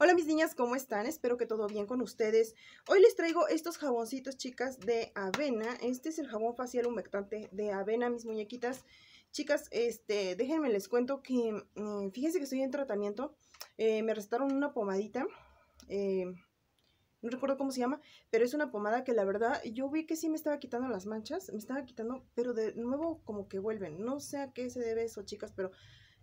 Hola mis niñas, ¿cómo están? Espero que todo bien con ustedes. Hoy les traigo estos jaboncitos, chicas, de avena. Este es el jabón facial humectante de avena, mis muñequitas. Chicas, este, déjenme les cuento que, mm, fíjense que estoy en tratamiento. Eh, me restaron una pomadita, eh, no recuerdo cómo se llama, pero es una pomada que la verdad yo vi que sí me estaba quitando las manchas, me estaba quitando, pero de nuevo como que vuelven. No sé a qué se debe eso, chicas, pero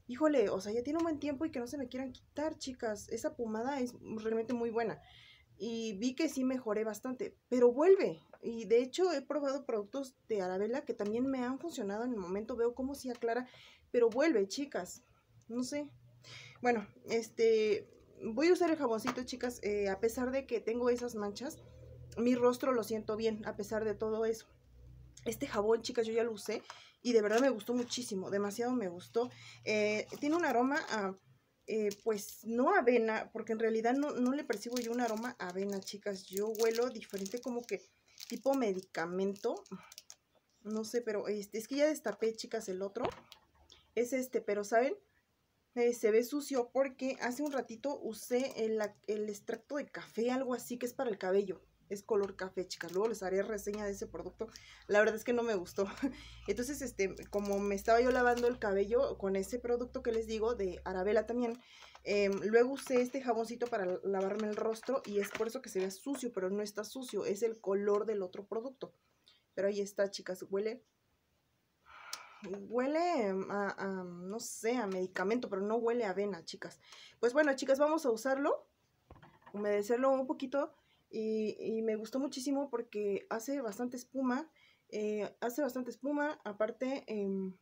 híjole, o sea, ya tiene un buen tiempo y que no se me quieran quitar, chicas. Esa pomada es realmente muy buena. Y vi que sí mejoré bastante, pero vuelve. Y de hecho he probado productos de Arabella que también me han funcionado en el momento. Veo cómo se aclara, pero vuelve, chicas. No sé. Bueno, este, voy a usar el jaboncito, chicas. Eh, a pesar de que tengo esas manchas, mi rostro lo siento bien, a pesar de todo eso. Este jabón, chicas, yo ya lo usé y de verdad me gustó muchísimo, demasiado me gustó. Eh, tiene un aroma a, eh, pues no avena, porque en realidad no, le percibo yo un aroma a avena, chicas. Yo huelo diferente como que tipo medicamento, no sé, pero este, es que ya destapé, chicas, el otro. Es este, pero ¿saben? Eh, se ve sucio porque hace un ratito usé el, el extracto de café, algo así que es para el cabello es color café, chicas. Luego les haré reseña de ese producto. La verdad es que no me gustó. Entonces, este, como me estaba yo lavando el cabello con ese producto que les digo, de Arabella también, em, luego usé este jaboncito para lavarme el rostro y es por eso que se ve sucio, pero no está sucio. Es el color del otro producto. Pero ahí está, chicas. Huele... Huele a, a no sé, a medicamento, pero no huele a avena, chicas. Pues bueno, chicas, vamos a usarlo, humedecerlo un poquito y, me gustó muchísimo porque hace bastante espuma, eh, hace bastante espuma, aparte em,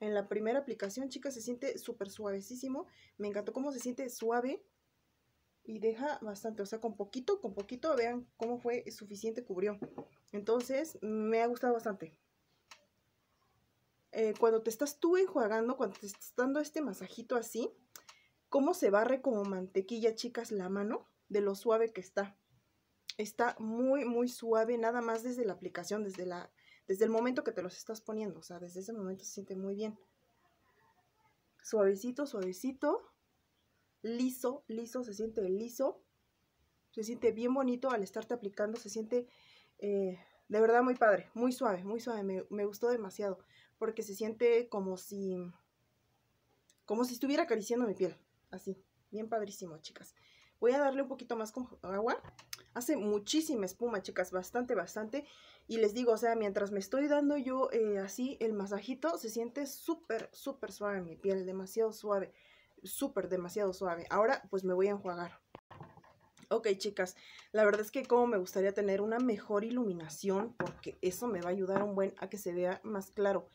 en la primera aplicación, chicas, se siente súper suavecísimo, me encantó cómo se siente suave y deja bastante, o sea, con poquito, con poquito, vean cómo fue suficiente, cubrió. Entonces, me ha gustado bastante. Eh, cuando te estás tú enjuagando, cuando te estás dando este masajito así, cómo se barre como mantequilla, chicas, la mano de lo suave que está está muy, muy suave, nada más desde la aplicación, desde, la, desde el momento que te los estás poniendo, o sea, desde ese momento se siente muy bien. Suavecito, suavecito, liso, liso, se siente liso, se siente bien bonito al estarte aplicando, se siente eh, de verdad muy padre, muy suave, muy suave, me, me gustó demasiado, porque se siente como si, como si estuviera acariciando mi piel, así, bien padrísimo, chicas. Voy a darle un poquito más con agua. Hace muchísima espuma, chicas, bastante, bastante. Y les digo, o sea, mientras me estoy dando yo eh, así el masajito, se siente súper, súper suave mi piel, demasiado suave, súper, demasiado suave. Ahora, pues me voy a enjuagar. Ok, chicas, la verdad es que como me gustaría tener una mejor iluminación, porque eso me va a ayudar un buen a que se vea más claro.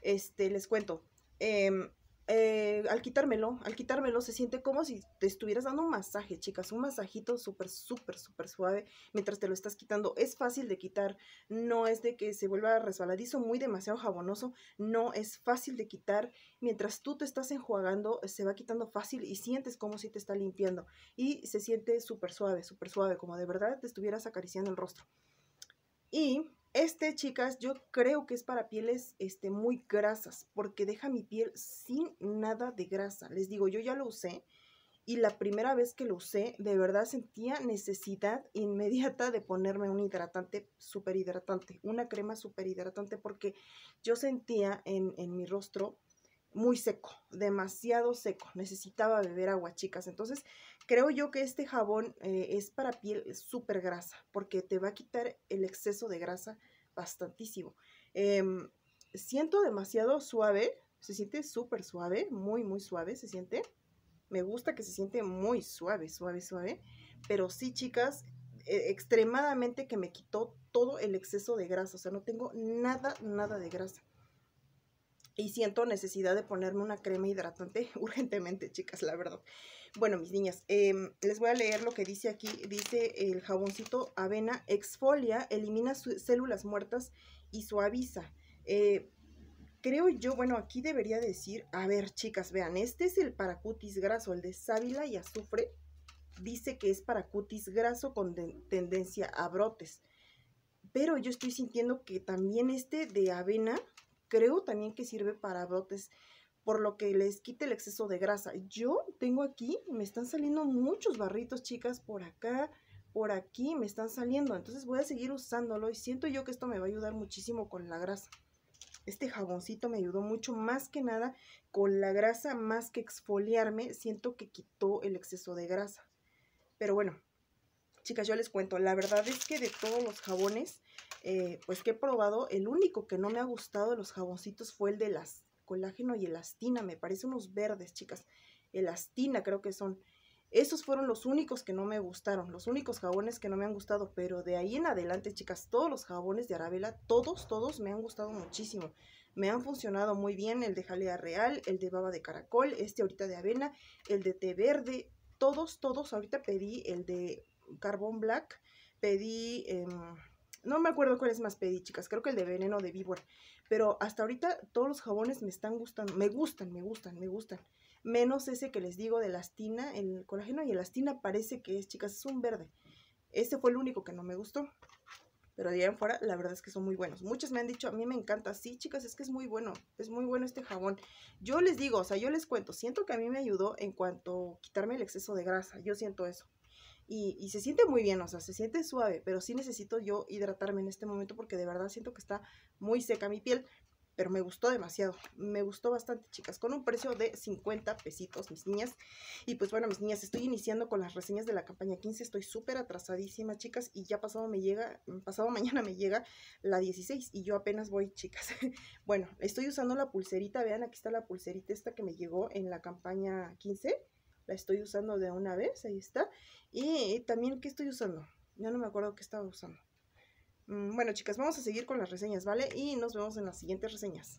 Este, les cuento, eh, eh, al quitármelo, al quitármelo se siente como si te estuvieras dando un masaje, chicas, un masajito súper, súper, súper suave mientras te lo estás quitando. Es fácil de quitar, no es de que se vuelva resbaladizo, muy demasiado jabonoso, no es fácil de quitar. Mientras tú te estás enjuagando, se va quitando fácil y sientes como si te está limpiando y se siente súper suave, súper suave, como de verdad te estuvieras acariciando el rostro. Y este, chicas, yo creo que es para pieles este, muy grasas, porque deja mi piel sin nada de grasa. Les digo, yo ya lo usé y la primera vez que lo usé, de verdad sentía necesidad inmediata de ponerme un hidratante superhidratante, hidratante, una crema superhidratante, hidratante, porque yo sentía en, en mi rostro muy seco, demasiado seco. Necesitaba beber agua, chicas. Entonces, creo yo que este jabón eh, es para piel súper grasa, porque te va a quitar el exceso de grasa bastantísimo. Em, siento demasiado suave, se siente súper suave, muy, muy suave, se siente. Me gusta que se siente muy suave, suave, suave. Pero sí, chicas, e, extremadamente que me quitó todo el exceso de grasa. O sea, no tengo nada, nada de grasa y siento necesidad de ponerme una crema hidratante urgentemente, chicas, la verdad. Bueno, mis niñas, em, les voy a leer lo que dice aquí. Dice el jaboncito avena exfolia, elimina células muertas y suaviza. Eh, creo yo, bueno, aquí debería decir, a ver, chicas, vean, este es el paracutis graso, el de sábila y azufre. Dice que es para cutis graso con tendencia a brotes. Pero yo estoy sintiendo que también este de avena creo también que sirve para brotes, por lo que les quite el exceso de grasa. Yo tengo aquí, me están saliendo muchos barritos, chicas, por acá, por aquí, me están saliendo. Entonces voy a seguir usándolo y siento yo que esto me va a ayudar muchísimo con la grasa. Este jaboncito me ayudó mucho, más que nada con la grasa, más que exfoliarme, siento que quitó el exceso de grasa. Pero bueno, chicas, yo les cuento, la verdad es que de todos los jabones, eh, pues que he probado, el único que no me ha gustado de los jaboncitos fue el de las colágeno y elastina, me parece unos verdes, chicas, elastina creo que son. Esos fueron los únicos que no me gustaron, los únicos jabones que no me han gustado, pero de ahí en adelante, chicas, todos los jabones de Arabella, todos, todos me han gustado muchísimo. Me han funcionado muy bien el de jalea real, el de baba de caracol, este ahorita de avena, el de té verde, todos, todos, ahorita pedí el de carbón black, pedí... Em, no me acuerdo cuál es más pedí, chicas. Creo que el de veneno de víbora. Pero hasta ahorita todos los jabones me están gustando. Me gustan, me gustan, me gustan. Menos ese que les digo de elastina, el colágeno y elastina parece que es, chicas, es un verde. Ese fue el único que no me gustó. Pero de ahí en fuera, la verdad es que son muy buenos. Muchas me han dicho, a mí me encanta. Sí, chicas, es que es muy bueno. Es muy bueno este jabón. Yo les digo, o sea, yo les cuento. Siento que a mí me ayudó en cuanto quitarme el exceso de grasa. Yo siento eso. Y, se siente muy bien, o sea, se siente suave, pero sí necesito yo hidratarme en este momento porque de verdad siento que está muy seca mi piel, pero me gustó demasiado, me gustó bastante, chicas, con un precio de 50 pesitos, mis niñas. Y pues bueno, mis niñas, estoy iniciando con las reseñas de la campaña 15, estoy súper atrasadísima, chicas, y ya pasado me llega, mm, pasado mañana me llega la 16 y yo apenas voy, chicas. bueno, estoy usando la pulserita, vean, aquí está la pulserita esta que me llegó en la campaña 15 la estoy usando de una vez, ahí está. Y, también, ¿qué estoy usando? Ya no me acuerdo qué estaba usando. Mm, bueno, chicas, vamos a seguir con las reseñas, ¿vale? Y nos vemos en las siguientes reseñas.